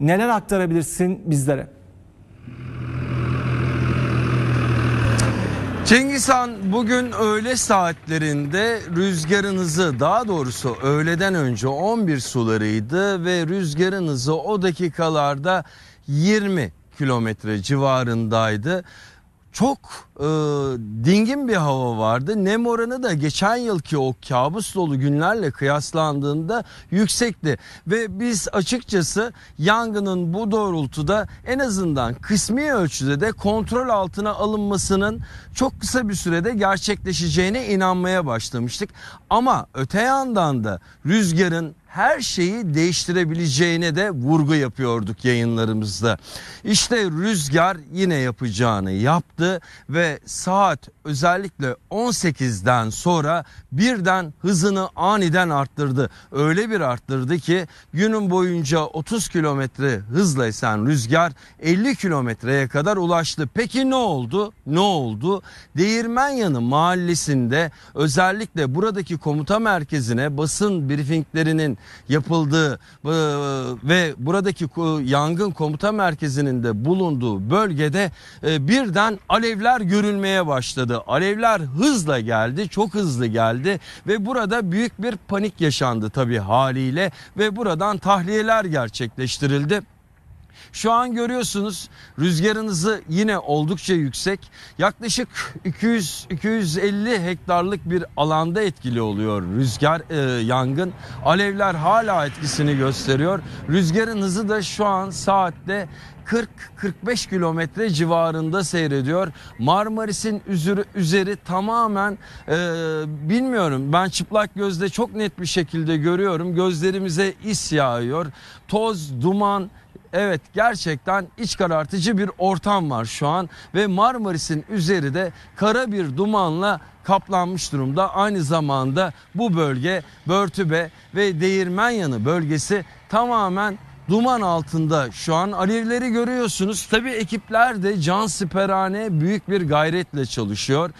neler aktarabilirsin bizlere? Cengiz Han bugün öğle saatlerinde rüzgarın hızı daha doğrusu öğleden önce 11 sularıydı ve rüzgarın hızı o dakikalarda 20 kilometre civarındaydı çok e, dingin bir hava vardı. Nem oranı da geçen yılki o kabus dolu günlerle kıyaslandığında yüksekti. Ve biz açıkçası yangının bu doğrultuda en azından kısmi ölçüde de kontrol altına alınmasının çok kısa bir sürede gerçekleşeceğine inanmaya başlamıştık. Ama öte yandan da rüzgarın her şeyi değiştirebileceğine de vurgu yapıyorduk yayınlarımızda. İşte rüzgar yine yapacağını yaptı ve saat özellikle 18'den sonra birden hızını aniden arttırdı. Öyle bir arttırdı ki günün boyunca 30 kilometre hızla esen rüzgar 50 kilometreye kadar ulaştı. Peki ne oldu? Ne oldu? Değirmenyanı mahallesinde özellikle buradaki komuta merkezine basın briefinglerinin yapıldığı e, ve buradaki yangın komuta merkezinin de bulunduğu bölgede e, birden alevler görülmeye başladı. Alevler hızla geldi, çok hızlı geldi ve burada büyük bir panik yaşandı tabii haliyle ve buradan tahliyeler gerçekleştirildi. Şu an görüyorsunuz rüzgarınızı yine oldukça yüksek. Yaklaşık 200-250 hektarlık bir alanda etkili oluyor rüzgar e, yangın. Alevler hala etkisini gösteriyor. Rüzgarın hızı da şu an saatte 40-45 kilometre civarında seyrediyor. Marmaris'in üzeri, üzeri tamamen e, bilmiyorum ben çıplak gözle çok net bir şekilde görüyorum. Gözlerimize is yağıyor. Toz, duman, Evet gerçekten iç karartıcı bir ortam var şu an ve Marmaris'in üzeri de kara bir dumanla kaplanmış durumda. Aynı zamanda bu bölge Börtübe ve Değirmenyanı bölgesi tamamen duman altında şu an alevleri görüyorsunuz. Tabi ekipler de can siperhane büyük bir gayretle çalışıyor.